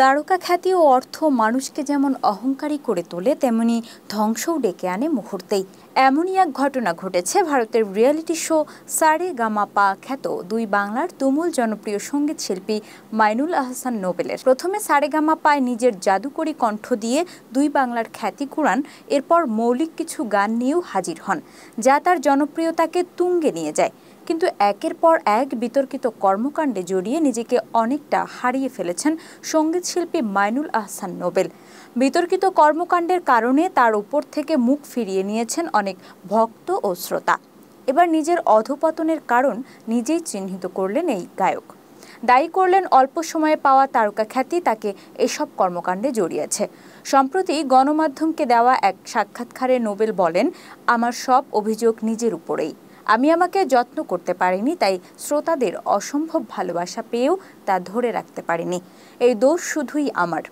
তারকা খ্যাতি ও অর্থ মানুষকে যেমন অহংকারী করে তোলে তেমনি ধ্বংসও ডেকে আনে মুহূর্তেই এমনই এক ঘটনা ঘটেছে ভারতের রিয়েলিটি শো সারে গামা পা খ্যাত দুই বাংলার তুমুল জনপ্রিয় সঙ্গীত শিল্পী মাইনুল আহসান নোবেলের প্রথমে সারে গামা পায় নিজের জাদুকরি কণ্ঠ দিয়ে দুই বাংলার খ্যাতি কুড়ান এরপর মৌলিক কিছু গান নিয়েও হাজির হন যা তার জনপ্রিয়তাকে তুঙ্গে নিয়ে যায় কিন্তু একের পর এক বিতর্কিত কর্মকাণ্ডে জড়িয়ে নিজেকে অনেকটা হারিয়ে ফেলেছেন সঙ্গীত শিল্পী মাইনুল আহসান নোবেল বিতর্কিত কর্মকাণ্ডের কারণে তার উপর থেকে মুখ ফিরিয়ে নিয়েছেন অনেক ভক্ত ও শ্রোতা এবার নিজের অধপতনের কারণ নিজেই চিহ্নিত করলেন এই গায়ক দায়ী করলেন অল্প সময়ে পাওয়া তারকা খ্যাতি তাকে এসব কর্মকাণ্ডে জড়িয়েছে সম্প্রতি গণমাধ্যমকে দেওয়া এক সাক্ষাৎকারে নোবেল বলেন আমার সব অভিযোগ নিজের উপরেই আমি আমাকে যত্ন করতে পারিনি তাই শ্রোতাদের অসম্ভব ভালোবাসা পেয়েও তা ধরে রাখতে পারিনি এই দোষ শুধুই আমার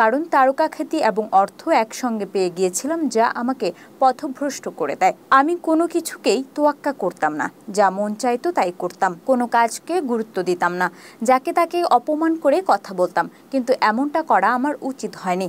কারণ তারকা খ্যাতি এবং অর্থ একসঙ্গে পেয়ে গিয়েছিলাম যা আমাকে পথভ্রষ্ট করে দেয় আমি কোনো কিছুকেই তোয়াক্কা করতাম না যা মন চাইতো তাই করতাম কোনো কাজকে গুরুত্ব দিতাম না যাকে তাকে অপমান করে কথা বলতাম কিন্তু এমনটা করা আমার উচিত হয়নি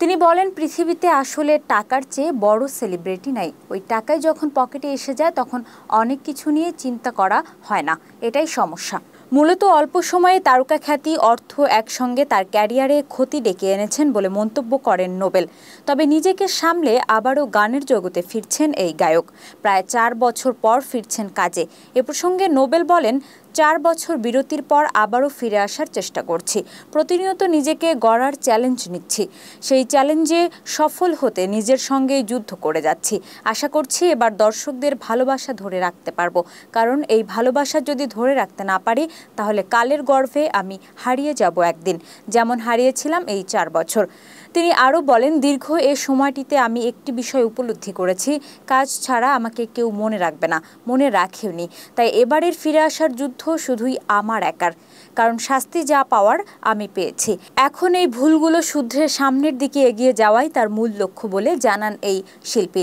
তিনি বলেন পৃথিবীতে আসলে টাকার চেয়ে বড় সেলিব্রিটি নাই ওই টাকায় যখন পকেটে এসে যায় তখন অনেক কিছু নিয়ে চিন্তা করা হয় না এটাই সমস্যা মূলত অল্প সময়ে তারকা খ্যাতি অর্থ একসঙ্গে তার ক্যারিয়ারে ক্ষতি ডেকে এনেছেন বলে মন্তব্য করেন নোবেল তবে নিজেকে সামলে আবারও গানের জগতে ফিরছেন এই গায়ক প্রায় চার বছর পর ফিরছেন কাজে এ প্রসঙ্গে নোবেল বলেন চার বছর বিরতির পর আবারও ফিরে আসার চেষ্টা করছি প্রতিনিয়ত নিজেকে গড়ার চ্যালেঞ্জ নিচ্ছি সেই চ্যালেঞ্জে সফল হতে নিজের সঙ্গে যুদ্ধ করে যাচ্ছি আশা করছি এবার দর্শকদের ভালোবাসা ধরে রাখতে পারবো কারণ এই ভালোবাসা যদি ধরে রাখতে না পারি তাহলে কালের গর্ভে আমি হারিয়ে যাব একদিন যেমন হারিয়েছিলাম এই চার বছর তিনি আরও বলেন দীর্ঘ এ সময়টিতে আমি একটি বিষয় উপলব্ধি করেছি কাজ ছাড়া আমাকে কেউ মনে রাখবে না মনে রাখেওনি তাই এবারের ফিরে আসার যুদ্ধ শুধুই আমার একার কারণ শাস্তি যা পাওয়ার আমি পেয়েছি এখন এই ভুলগুলো শুদ্ধের সামনের দিকে এগিয়ে যাওয়াই তার মূল লক্ষ্য বলে জানান এই শিল্পী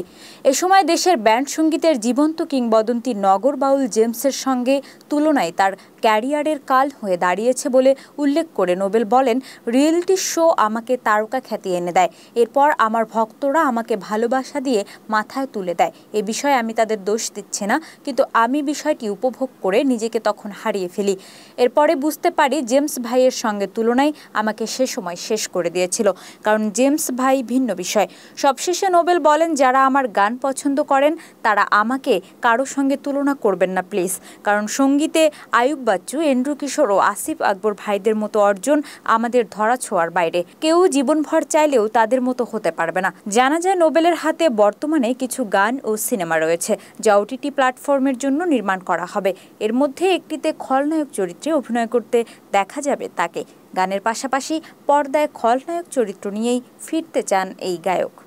এ সময় দেশের ব্যান্ড সঙ্গীতের জীবন্ত কিংবদন্তি নগর বাউল জেমসের সঙ্গে তুলনায় তার ক্যারিয়ারের কাল হয়ে দাঁড়িয়েছে বলে উল্লেখ করে নোবেল বলেন রিয়েলিটি শো আমাকে তারকা খ্যাতি এনে দেয় এরপর আমার ভক্তরা আমাকে ভালোবাসা দিয়ে মাথায় তুলে দেয় এ বিষয়ে আমি তাদের দোষ দিচ্ছে না কিন্তু আমি বিষয়টি উপভোগ করে নিজেকে তখন হারিয়ে ফেলি এরপরে বুঝতে পারি জেমস ভাইয়ের সঙ্গে তুলনায় আমাকে সে সময় শেষ করে দিয়েছিল কারণ জেমস ভাই ভিন্ন বিষয় সবশেষে নোবেল বলেন যারা আমার গান পছন্দ করেন তারা আমাকে কারো সঙ্গে তুলনা করবেন না প্লিজ কারণ সঙ্গীতে আয়ুব বাচ্চু এন্ড্রু কিশোর ও আসিফ আকবর ভাইদের মতো অর্জন আমাদের ধরা ছোঁয়ার বাইরে কেউ জীবনভর চাইলেও তাদের মতো হতে পারবে না জানা যায় নোবেলের হাতে বর্তমানে কিছু গান ও সিনেমা রয়েছে যা ওটিটি প্ল্যাটফর্মের জন্য নির্মাণ করা হবে এর মধ্যে একটিতে খলনায়ক চরিত্রে অভিনয় করতে দেখা যাবে তাকে গানের পাশাপাশি পর্দায় খলনায়ক চরিত্র নিয়েই ফিরতে চান এই গায়ক